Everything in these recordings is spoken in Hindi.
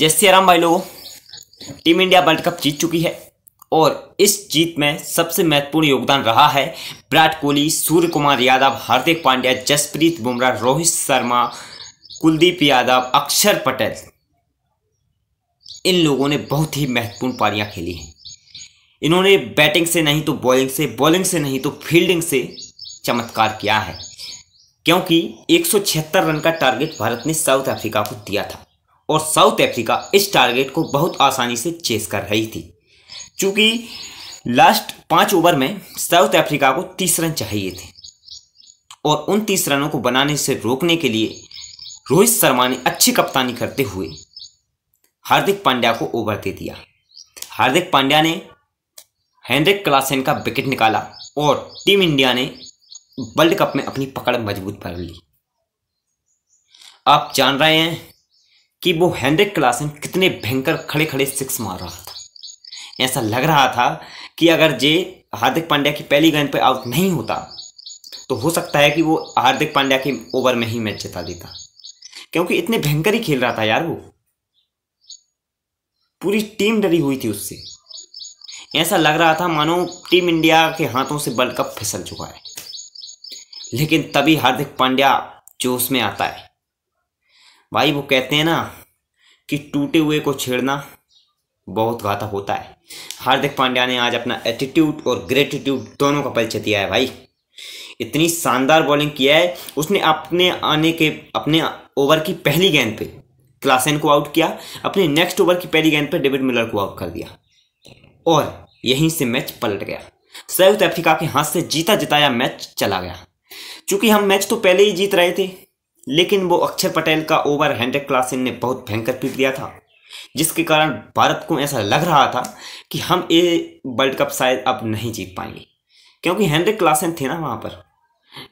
जैसे आराम भाई लोगों टीम इंडिया वर्ल्ड कप जीत चुकी है और इस जीत में सबसे महत्वपूर्ण योगदान रहा है विराट कोहली सूर्य कुमार यादव हार्दिक पांड्या जसप्रीत बुमराह रोहित शर्मा कुलदीप यादव अक्षर पटेल इन लोगों ने बहुत ही महत्वपूर्ण पारियां खेली हैं इन्होंने बैटिंग से नहीं तो बॉलिंग से बॉलिंग से नहीं तो फील्डिंग से चमत्कार किया है क्योंकि एक रन का टारगेट भारत ने साउथ अफ्रीका को दिया था और साउथ अफ्रीका इस टारगेट को बहुत आसानी से चेस कर रही थी चूंकि लास्ट पांच ओवर में साउथ अफ्रीका को तीस रन चाहिए थे और उन तीस रनों को बनाने से रोकने के लिए रोहित शर्मा ने अच्छी कप्तानी करते हुए हार्दिक पांड्या को ओवर दे दिया हार्दिक पांड्या ने हेनरिक क्लासेन का विकेट निकाला और टीम इंडिया ने वर्ल्ड कप में अपनी पकड़ मजबूत कर ली आप जान रहे हैं कि वो हैंड्रिक क्लासन कितने भयंकर खड़े खड़े सिक्स मार रहा था ऐसा लग रहा था कि अगर जे हार्दिक पांड्या की पहली गेंद पर आउट नहीं होता तो हो सकता है कि वो हार्दिक पांड्या के ओवर में ही मैच जिता देता क्योंकि इतने भयंकर ही खेल रहा था यार वो पूरी टीम डरी हुई थी उससे ऐसा लग रहा था मानो टीम इंडिया के हाथों से वर्ल्ड कप फिसल चुका है लेकिन तभी हार्दिक पांड्या जोश में आता है भाई वो कहते हैं ना कि टूटे हुए को छेड़ना बहुत घातक होता है हार्दिक पांड्या ने आज अपना एटीट्यूड और ग्रेटिट्यूड दोनों का परिचय दिया है भाई इतनी शानदार बॉलिंग किया है उसने अपने आने के अपने ओवर की पहली गेंद पे क्लासेन को आउट किया अपने नेक्स्ट ओवर की पहली गेंद पे डेविड मिलर को आउट कर दिया और यहीं से मैच पलट गया संयुक्त अफ्रीका के हाथ से जीता जिताया मैच चला गया चूंकि हम मैच तो पहले ही जीत रहे थे लेकिन वो अक्षर पटेल का ओवर हैंड्रेड क्लासिन ने बहुत भयंकर पीट दिया था जिसके कारण भारत को ऐसा लग रहा था कि हम ये वर्ल्ड कप शायद अब नहीं जीत पाएंगे क्योंकि हैंड्रिक क्लासन थे ना वहाँ पर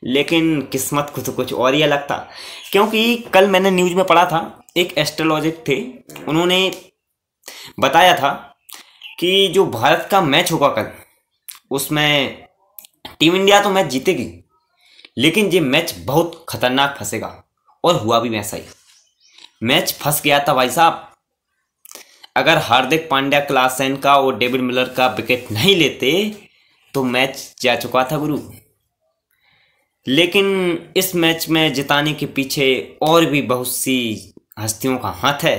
लेकिन किस्मत को तो कुछ और ही अलग था क्योंकि कल मैंने न्यूज में पढ़ा था एक एस्ट्रोलॉजिक थे उन्होंने बताया था कि जो भारत का मैच होगा कल उसमें टीम इंडिया तो मैच जीतेगी लेकिन ये मैच बहुत खतरनाक फंसेगा और हुआ भी वैसा ही मैच फंस गया था भाई साहब अगर हार्दिक पांड्या क्लासन का और डेविड मिलर का विकेट नहीं लेते तो मैच जा चुका था गुरु लेकिन इस मैच में जिताने के पीछे और भी बहुत सी हस्तियों का हाथ है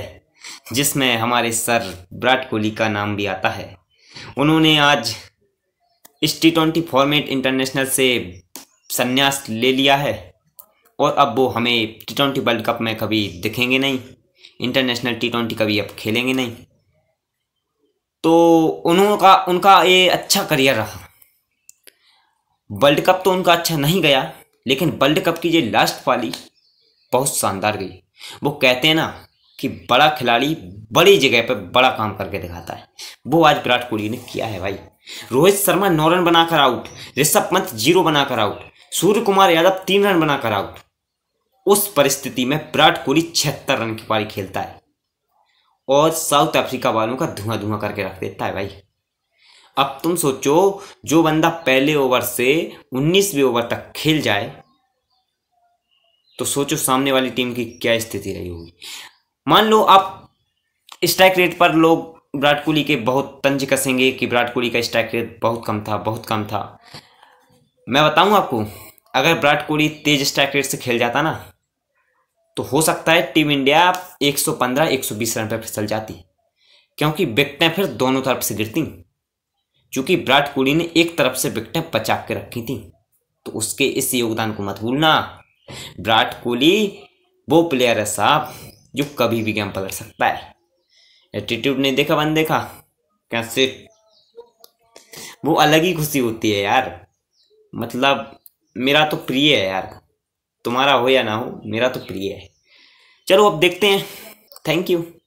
जिसमें हमारे सर विराट कोहली का नाम भी आता है उन्होंने आज इस टी ट्वेंटी फॉर्मेट इंटरनेशनल से संन्यास ले लिया है और अब वो हमें टी ट्वेंटी वर्ल्ड कप में कभी दिखेंगे नहीं इंटरनेशनल टी ट्वेंटी कभी अब खेलेंगे नहीं तो उनका उनका ये अच्छा करियर रहा वर्ल्ड कप तो उनका अच्छा नहीं गया लेकिन वर्ल्ड कप की ये लास्ट वाली बहुत शानदार गई वो कहते हैं ना कि बड़ा खिलाड़ी बड़ी जगह पर बड़ा काम करके दिखाता है वो आज विराट कोहली ने किया है भाई रोहित शर्मा नौ रन बनाकर आउट ऋषभ पंत जीरो बनाकर आउट सूर्य कुमार यादव तीन रन बनाकर आउट उस परिस्थिति में विराट कोहली छिहत्तर रन की पारी खेलता है और साउथ अफ्रीका वालों का धुआं धुआं करके रख देता है भाई अब तुम सोचो जो बंदा पहले ओवर से उन्नीसवें ओवर तक खेल जाए तो सोचो सामने वाली टीम की क्या स्थिति रही होगी मान लो आप स्ट्राइक रेट पर लोग विराट कोहली के बहुत तंज कसेंगे कि विराट कोहली का स्ट्राइक रेट बहुत कम था बहुत कम था मैं बताऊं आपको अगर विराट कोहली तेज स्ट्राइक रेट से खेल जाता ना तो हो सकता है टीम इंडिया 115 120 रन पर फिसल जाती क्योंकि विकटें फिर दोनों तरफ से गिरती क्योंकि विराट कोहली ने एक तरफ से विकटें बचा के रखी थी तो उसके इस योगदान को मत भूलना विराट कोहली वो प्लेयर है साहब जो कभी भी गेम पलट सकता है एटीट्यूड नहीं देखा बंदे का कैसे वो अलग ही खुशी होती है यार मतलब मेरा तो प्रिय है यार तुम्हारा हो या ना हो मेरा तो प्रिय है चलो अब देखते हैं थैंक यू